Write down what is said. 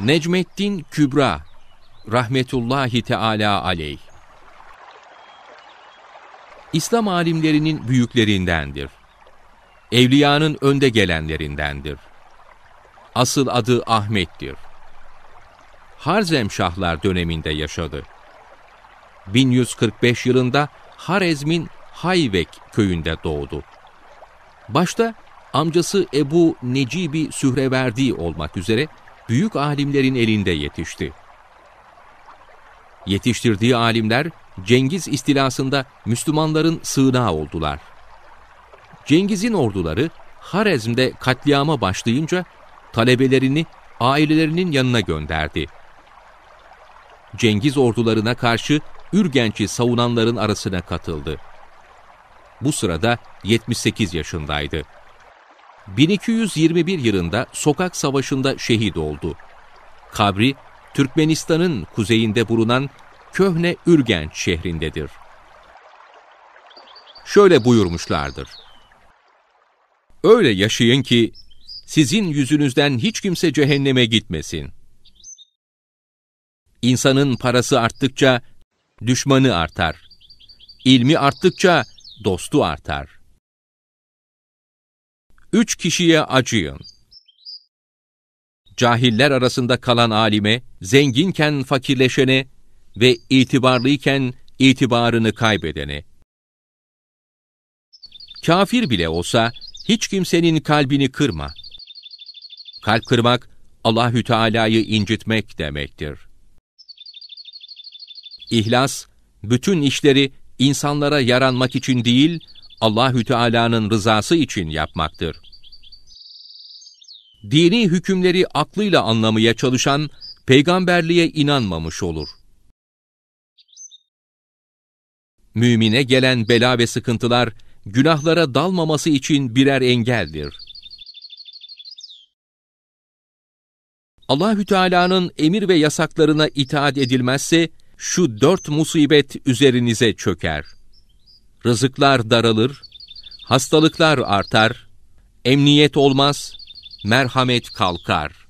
Necmettin Kübra rahmetullahi teala aleyh İslam alimlerinin büyüklerindendir. Evliyanın önde gelenlerindendir. Asıl adı Ahmet'tir. Harzemşahlar döneminde yaşadı. 1145 yılında Harezm'in Hayvek köyünde doğdu. Başta amcası Ebu Necibi Sühreverdi olmak üzere büyük alimlerin elinde yetişti. Yetiştirdiği alimler Cengiz istilasında Müslümanların sığınağı oldular. Cengiz'in orduları Harezm'de katliama başlayınca talebelerini ailelerinin yanına gönderdi. Cengiz ordularına karşı Ürgenç'i savunanların arasına katıldı. Bu sırada 78 yaşındaydı. 1221 yılında sokak savaşında şehit oldu. Kabri, Türkmenistan'ın kuzeyinde bulunan Köhne Ürgenç şehrindedir. Şöyle buyurmuşlardır. Öyle yaşayın ki sizin yüzünüzden hiç kimse cehenneme gitmesin. İnsanın parası arttıkça düşmanı artar. İlmi arttıkça dostu artar. Üç kişiye acıyın. Cahiller arasında kalan alime, zenginken fakirleşene ve itibarlıyken itibarını kaybedene. Kafir bile olsa hiç kimsenin kalbini kırma. Kalp kırmak Allahü Teala'yı incitmek demektir. İhlas bütün işleri insanlara yaranmak için değil, Allahü Teala'nın rızası için yapmaktır. Dini hükümleri aklıyla anlamaya çalışan peygamberliğe inanmamış olur. Mümine gelen bela ve sıkıntılar günahlara dalmaması için birer engeldir. Allahü Teala'nın emir ve yasaklarına itaat edilmezse şu dört musibet üzerinize çöker rızıklar daralır, hastalıklar artar, emniyet olmaz, merhamet kalkar.